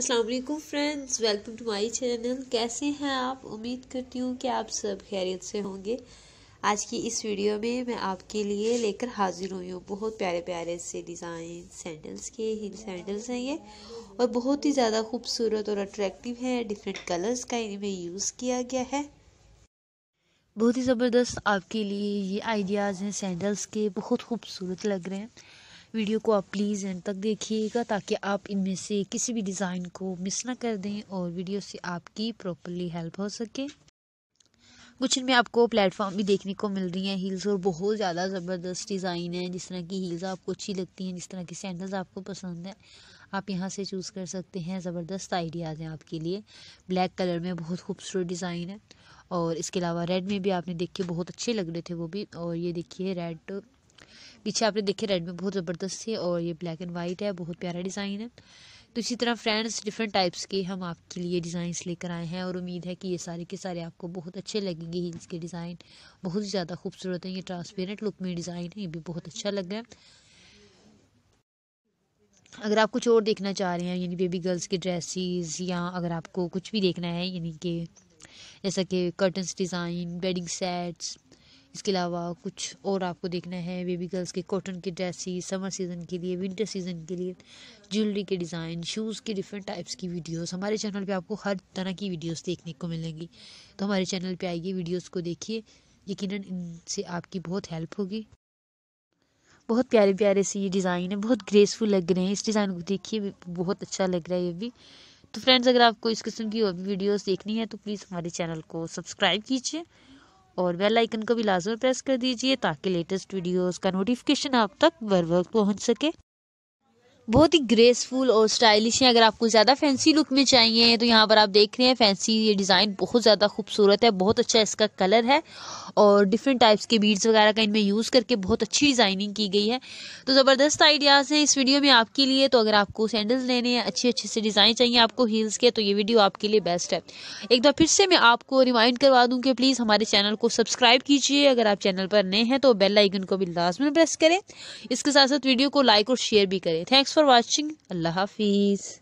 अस्सलाम वालेकुम friends welcome to my channel कैसे हैं आप उम्मीद करती हूँ कि आप सब खैरियत से होंगे आज की इस वीडियो में मैं आपके लिए लेकर हाजिर हुई हूँ बहुत प्यारे प्यारे से डिज़ाइन सैंडल्स के हिल सैंडल्स हैं ये और बहुत ही ज़्यादा खूबसूरत और अट्रैक्टिव है डिफरेंट कलर्स का इनमें यूज़ किया गया है बहुत ही ज़बरदस्त आपके लिए ये आइडियाज़ हैं सैंडल्स के बहुत खूबसूरत लग रहे हैं वीडियो को आप प्लीज़ एंड तक देखिएगा ताकि आप इनमें से किसी भी डिज़ाइन को मिस ना कर दें और वीडियो से आपकी प्रॉपरली हेल्प हो सके कुछ इनमें आपको प्लेटफॉर्म भी देखने को मिल रही हैं हील्स और बहुत ज़्यादा ज़बरदस्त डिज़ाइन है जिस तरह की हील्स आपको अच्छी लगती हैं जिस तरह की सैंडल्स आपको पसंद है आप यहाँ से चूज़ कर सकते हैं ज़बरदस्त आइडियाज़ हैं आपके लिए ब्लैक कलर में बहुत खूबसूरत डिज़ाइन है और इसके अलावा रेड में भी आपने देखे बहुत अच्छे लग रहे थे वो भी और ये देखिए रेड पीछे आपने देखे रेड में बहुत ज़बरदस्त है और ये ब्लैक एंड वाइट है बहुत प्यारा डिज़ाइन है तो इसी तरह फ्रेंड्स डिफरेंट टाइप्स के हम आपके लिए डिज़ाइंस लेकर आए हैं और उम्मीद है कि ये सारे के सारे आपको बहुत अच्छे लगेंगे हील्स के डिज़ाइन बहुत ही ज़्यादा खूबसूरत है ये ट्रांसपेरेंट लुक में डिज़ाइन है ये भी बहुत अच्छा लग रहा है अगर आप कुछ और देखना चाह रहे हैं यानी बेबी गर्ल्स के ड्रेसेस या अगर आपको कुछ भी देखना है यानी कि जैसा कि कर्टन्स डिज़ाइन वेडिंग सेट्स इसके अलावा कुछ और आपको देखना है बेबी गर्ल्स के कॉटन के ड्रेसिस समर सीज़न के लिए विंटर सीज़न के लिए ज्वेलरी के डिज़ाइन शूज़ के डिफरेंट टाइप्स की वीडियोस हमारे चैनल पे आपको हर तरह की वीडियोस देखने को मिलेंगी तो हमारे चैनल पे आइए वीडियोस को देखिए यकीन इनसे आपकी बहुत हेल्प होगी बहुत प्यारे प्यारे से ये डिज़ाइन है बहुत ग्रेसफुल लग रहे हैं इस डिज़ाइन को देखिए बहुत अच्छा लग रहा है ये भी तो फ्रेंड्स अगर आपको इस किस्म की और भी देखनी है तो प्लीज़ हमारे चैनल को सब्सक्राइब कीजिए और बेल आइकन को भी लाजम प्रेस कर दीजिए ताकि लेटेस्ट वीडियोस का नोटिफिकेशन आप तक बर वक्त पहुंच सके बहुत ही ग्रेसफुल और स्टाइलिश है अगर आपको ज़्यादा फैंसी लुक में चाहिए तो यहाँ पर आप देख रहे हैं फैंसी ये डिज़ाइन बहुत ज़्यादा खूबसूरत है बहुत अच्छा इसका कलर है और डिफरेंट टाइप्स के बीड्स वगैरह का इनमें यूज़ करके बहुत अच्छी डिज़ाइनिंग की गई है तो ज़बरदस्त आइडियाज़ हैं इस वीडियो में आपके लिए तो अगर आपको सैंडल्स लेने हैं अच्छे अच्छे से डिज़ाइन चाहिए आपको हील्स के तो ये वीडियो आपके लिए बेस्ट है एक बार फिर से मैं आपको रिमाइंड करवा दूँ कि प्लीज़ हमारे चैनल को सब्सक्राइब कीजिए अगर आप चैनल पर नए हैं तो बेल आइकन को भी लाजमन प्रेस करें इसके साथ साथ वीडियो को लाइक और शेयर भी करें thanks for watching. Allah Hafiz.